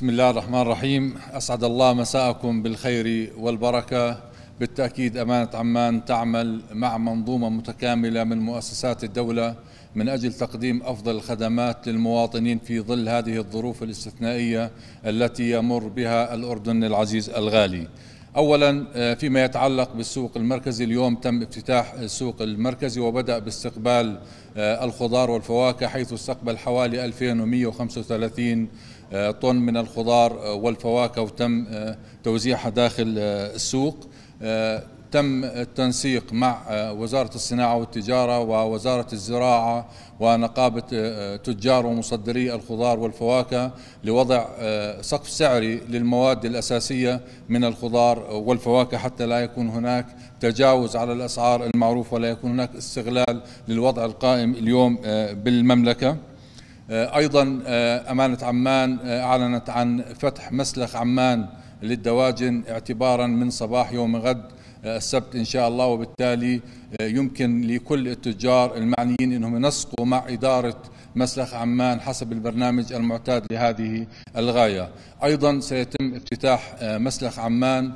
بسم الله الرحمن الرحيم أسعد الله مساءكم بالخير والبركة بالتأكيد أمانة عمان تعمل مع منظومة متكاملة من مؤسسات الدولة من أجل تقديم أفضل الخدمات للمواطنين في ظل هذه الظروف الاستثنائية التي يمر بها الأردن العزيز الغالي اولا آه، فيما يتعلق بالسوق المركزي اليوم تم افتتاح السوق المركزي وبدا باستقبال آه، الخضار والفواكه حيث استقبل حوالي 2135 آه، طن من الخضار آه، والفواكه وتم آه، توزيعها داخل السوق تم التنسيق مع وزارة الصناعة والتجارة ووزارة الزراعة ونقابة تجار ومصدري الخضار والفواكه لوضع سقف سعري للمواد الأساسية من الخضار والفواكه حتى لا يكون هناك تجاوز على الأسعار المعروفة ولا يكون هناك استغلال للوضع القائم اليوم بالمملكة آه، أيضا آه، أمانة عمان آه، أعلنت عن فتح مسلخ عمان للدواجن اعتبارا من صباح يوم غد السبت إن شاء الله وبالتالي يمكن لكل التجار المعنيين أنهم ينسقوا مع إدارة مسلخ عمان حسب البرنامج المعتاد لهذه الغاية أيضا سيتم افتتاح مسلخ عمان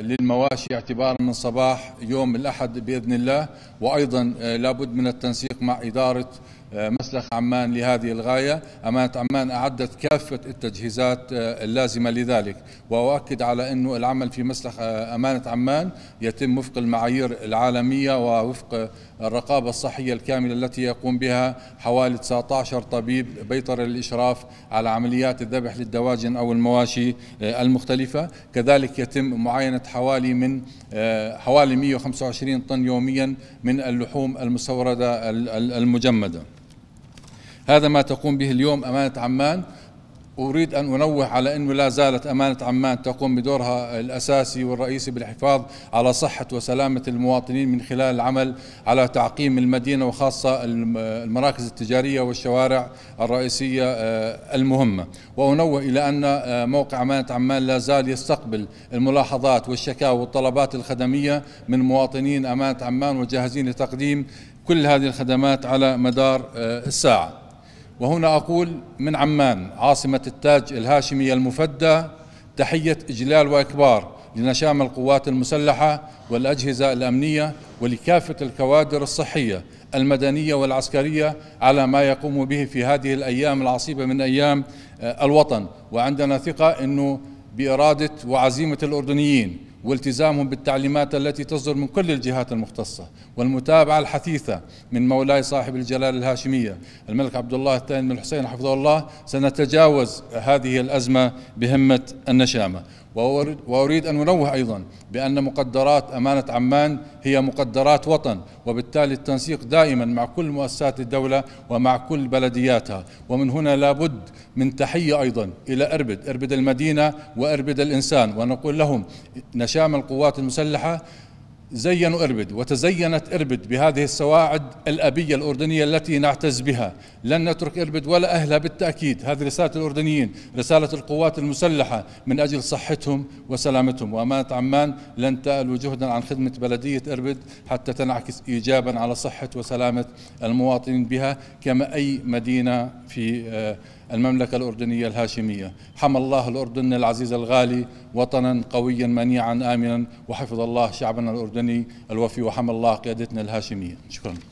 للمواشي اعتبارا من صباح يوم الأحد بإذن الله وأيضا لابد من التنسيق مع إدارة آه، مسلخ عمان لهذه الغاية أمانة عمان أعدت كافة التجهيزات آه، اللازمة لذلك وأؤكد على أنه العمل في مسلخ آه، أمانة عمان يتم وفق المعايير العالمية ووفق الرقابة الصحية الكاملة التي يقوم بها حوالي 19 طبيب بيطر الإشراف على عمليات الذبح للدواجن أو المواشي المختلفة كذلك يتم معاينة حوالي من حوالي 125 طن يوميا من اللحوم المستوردة المجمدة هذا ما تقوم به اليوم أمانة عمان أريد أن أنوه على أنه لا زالت أمانة عمان تقوم بدورها الأساسي والرئيسي بالحفاظ على صحة وسلامة المواطنين من خلال العمل على تعقيم المدينة وخاصة المراكز التجارية والشوارع الرئيسية آه، المهمة وأنوه إلى أن آه، موقع أمانة عمان لا زال يستقبل الملاحظات والشكاوى والطلبات الخدمية من مواطنين أمانة عمان وجاهزين لتقديم كل هذه الخدمات على مدار آه، الساعه وهنا أقول من عمان عاصمة التاج الهاشمية المفدى تحية إجلال وإكبار لنشام القوات المسلحة والأجهزة الأمنية ولكافة الكوادر الصحية المدنية والعسكرية على ما يقوم به في هذه الأيام العصيبة من أيام آه، الوطن وعندنا ثقة أنه بإرادة وعزيمة الأردنيين والتزامهم بالتعليمات التي تصدر من كل الجهات المختصة والمتابعة الحثيثة من مولاي صاحب الجلالة الهاشمية الملك عبد الله الثاني بن الحسين حفظه الله سنتجاوز هذه الأزمة بهمة النشامة وأريد أن أنوه أيضا بأن مقدرات أمانة عمان هي مقدرات وطن وبالتالي التنسيق دائما مع كل مؤسسات الدولة ومع كل بلدياتها ومن هنا لابد من تحية أيضا إلى أربد أربد المدينة وأربد الإنسان ونقول لهم نشام القوات المسلحة زينوا إربد وتزينت إربد بهذه السواعد الأبية الأردنية التي نعتز بها لن نترك إربد ولا أهلها بالتأكيد هذه رسالة الأردنيين رسالة القوات المسلحة من أجل صحتهم وسلامتهم وأمانة عمان لن تألو جهدا عن خدمة بلدية إربد حتى تنعكس إيجابا على صحة وسلامة المواطنين بها كما أي مدينة في آه، المملكة الأردنية الهاشمية حمى الله الأردن العزيز الغالي وطنا قويا منيعا آمنا وحفظ الله شعبنا الأردني الوفي وحمى الله قيادتنا الهاشمية شكرا